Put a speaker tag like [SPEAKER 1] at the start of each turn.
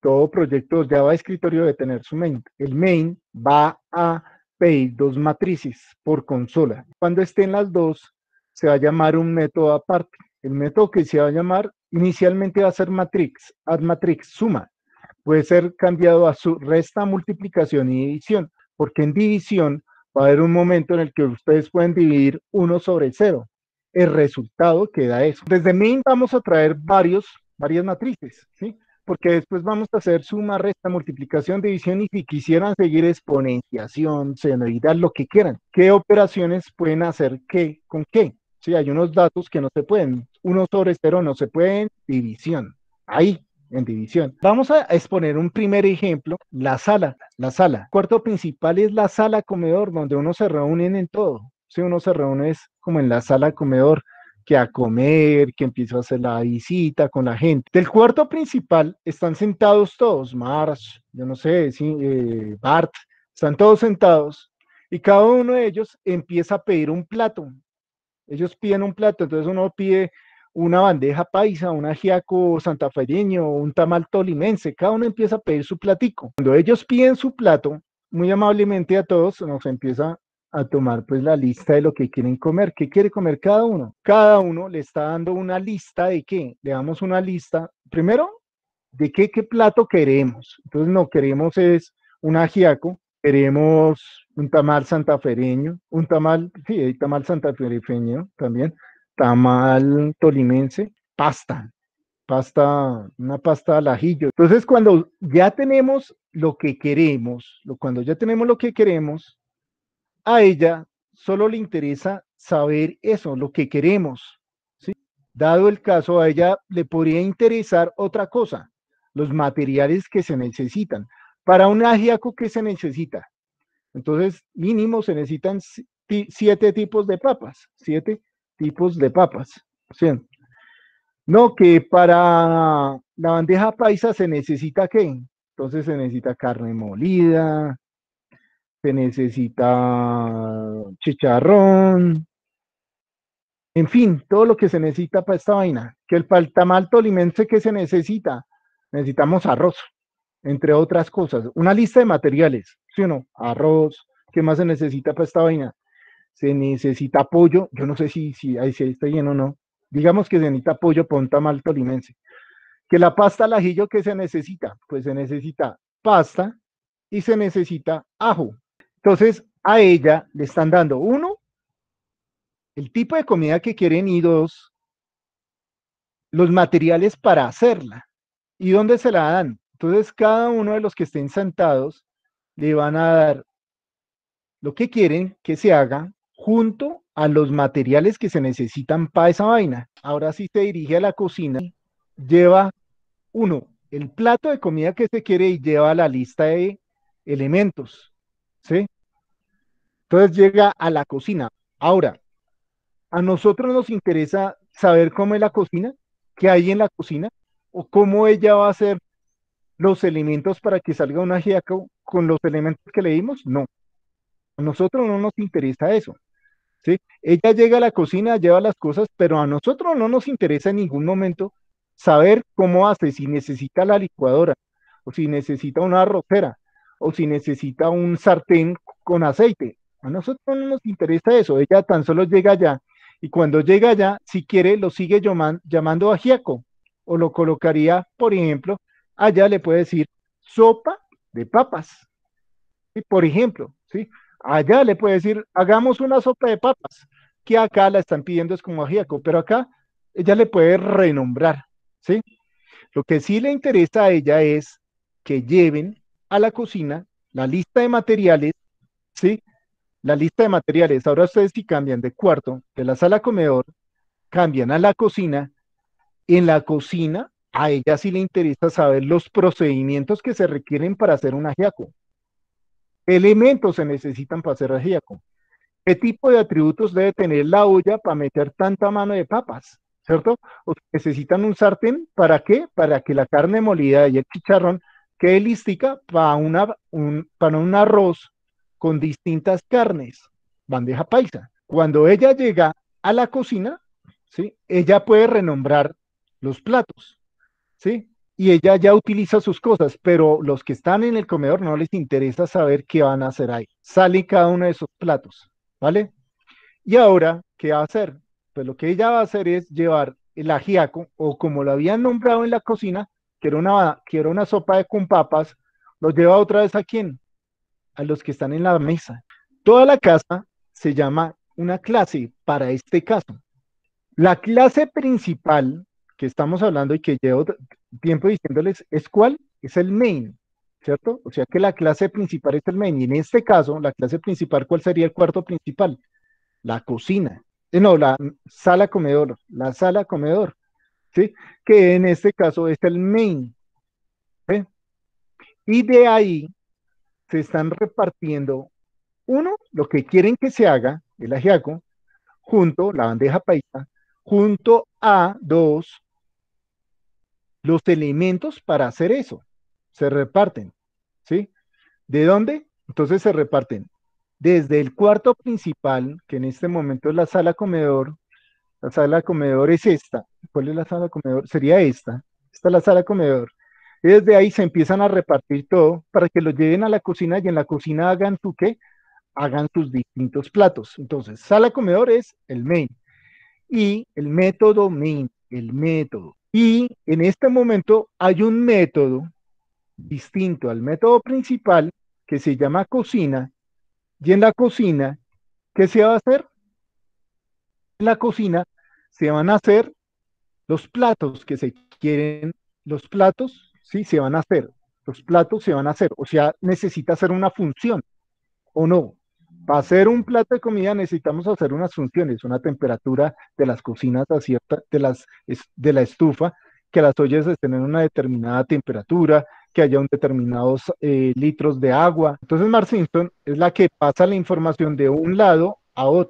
[SPEAKER 1] todo proyecto Java escritorio debe tener su main. El main va a pedir dos matrices por consola. Cuando estén las dos, se va a llamar un método aparte. El método que se va a llamar inicialmente va a ser matrix, add matrix, suma. Puede ser cambiado a su resta, multiplicación y división, porque en división va a haber un momento en el que ustedes pueden dividir uno sobre cero. El resultado queda eso. Desde main vamos a traer varios, varias matrices, ¿sí? porque después vamos a hacer suma, resta, multiplicación, división y si quisieran seguir exponenciación, senoridad, lo que quieran. ¿Qué operaciones pueden hacer qué con qué? Si hay unos datos que no se pueden. Uno sobre cero no se pueden, división. Ahí, en división. Vamos a exponer un primer ejemplo, la sala, la sala. cuarto principal es la sala comedor, donde uno se reúne en todo. Si uno se reúne es como en la sala comedor, que a comer, que empieza a hacer la visita con la gente. Del cuarto principal están sentados todos, Mars, yo no sé, eh, Bart, están todos sentados y cada uno de ellos empieza a pedir un plato. Ellos piden un plato, entonces uno pide una bandeja paisa, un ajiaco santafereño, un tamal tolimense, cada uno empieza a pedir su platico. Cuando ellos piden su plato, muy amablemente a todos nos empieza a tomar pues la lista de lo que quieren comer. ¿Qué quiere comer cada uno? Cada uno le está dando una lista de qué. Le damos una lista, primero, de qué, plato queremos. Entonces, no queremos es un ajiaco, queremos un tamal santafereño, un tamal, sí, hay tamal santafereño también, tamal tolimense, pasta, pasta, una pasta al ajillo. Entonces, cuando ya tenemos lo que queremos, cuando ya tenemos lo que queremos, a ella solo le interesa saber eso, lo que queremos. ¿sí? Dado el caso, a ella le podría interesar otra cosa, los materiales que se necesitan. Para un ajiaco, ¿qué se necesita? Entonces, mínimo se necesitan siete tipos de papas, siete tipos de papas. No, que para la bandeja paisa se necesita qué? Entonces se necesita carne molida, se necesita chicharrón, en fin, todo lo que se necesita para esta vaina. Que el paltamal tolimense que se necesita, necesitamos arroz, entre otras cosas. Una lista de materiales, ¿sí o no? Arroz, ¿qué más se necesita para esta vaina? Se necesita pollo, yo no sé si, ahí está lleno o no. Digamos que se necesita pollo para un tamal tolimense. Que la pasta al ajillo que se necesita, pues se necesita pasta y se necesita ajo, entonces, a ella le están dando, uno, el tipo de comida que quieren y dos, los materiales para hacerla y dónde se la dan. Entonces, cada uno de los que estén sentados le van a dar lo que quieren que se haga junto a los materiales que se necesitan para esa vaina. Ahora sí se dirige a la cocina, lleva uno, el plato de comida que se quiere y lleva la lista de elementos. Entonces llega a la cocina. Ahora, a nosotros nos interesa saber cómo es la cocina, qué hay en la cocina, o cómo ella va a hacer los elementos para que salga una ajiaco con, los elementos que le dimos. No, a nosotros no nos interesa eso. ¿sí? Ella llega a la cocina, lleva las cosas, pero a nosotros no nos interesa en ningún momento saber cómo hace, si necesita la licuadora o si necesita una arrocera o si necesita un sartén con aceite. A nosotros no nos interesa eso, ella tan solo llega allá y cuando llega allá, si quiere, lo sigue llamando Giaco o lo colocaría, por ejemplo, allá le puede decir sopa de papas, y por ejemplo, ¿sí? allá le puede decir hagamos una sopa de papas, que acá la están pidiendo es como Giaco, pero acá ella le puede renombrar, ¿sí? Lo que sí le interesa a ella es que lleven a la cocina la lista de materiales, ¿sí? La lista de materiales. Ahora ustedes si cambian de cuarto, de la sala comedor, cambian a la cocina, en la cocina a ella sí le interesa saber los procedimientos que se requieren para hacer un ajiaco. Elementos se necesitan para hacer ajiaco. ¿Qué tipo de atributos debe tener la olla para meter tanta mano de papas? ¿Cierto? O necesitan un sartén, ¿para qué? Para que la carne molida y el chicharrón que elística para, una, un, para un arroz con distintas carnes, bandeja paisa. Cuando ella llega a la cocina, ¿sí? ella puede renombrar los platos, ¿sí? y ella ya utiliza sus cosas, pero los que están en el comedor no les interesa saber qué van a hacer ahí. Sale cada uno de esos platos, ¿vale? Y ahora, ¿qué va a hacer? Pues lo que ella va a hacer es llevar el ajiaco, o como lo habían nombrado en la cocina, quiero una, una sopa de con papas, los lleva otra vez a quién? A los que están en la mesa. Toda la casa se llama una clase para este caso. La clase principal que estamos hablando y que llevo tiempo diciéndoles es cuál? Es el main, ¿cierto? O sea que la clase principal es el main. Y en este caso, la clase principal, ¿cuál sería el cuarto principal? La cocina. Eh, no, la sala comedor, la sala comedor. ¿sí? que en este caso es el main. Y de ahí se están repartiendo, uno, lo que quieren que se haga, el ajiaco, junto, la bandeja paisa, junto a dos, los elementos para hacer eso. Se reparten, ¿sí? ¿De dónde? Entonces se reparten desde el cuarto principal, que en este momento es la sala comedor, la sala comedor es esta. ¿Cuál es la sala comedor? Sería esta. Esta es la sala comedor. desde ahí se empiezan a repartir todo para que lo lleven a la cocina y en la cocina hagan su qué? Hagan sus distintos platos. Entonces, sala comedor es el main. Y el método main, el método. Y en este momento hay un método distinto al método principal que se llama cocina. Y en la cocina, ¿qué se va a hacer? la cocina se van a hacer los platos que se quieren, los platos, sí, se van a hacer, los platos se van a hacer, o sea, necesita hacer una función, ¿o no? Para hacer un plato de comida necesitamos hacer unas funciones, una temperatura de las cocinas a cierta, de, las, de la estufa, que las ollas estén en una determinada temperatura, que haya un determinados eh, litros de agua. Entonces, Marcinson es la que pasa la información de un lado a otro.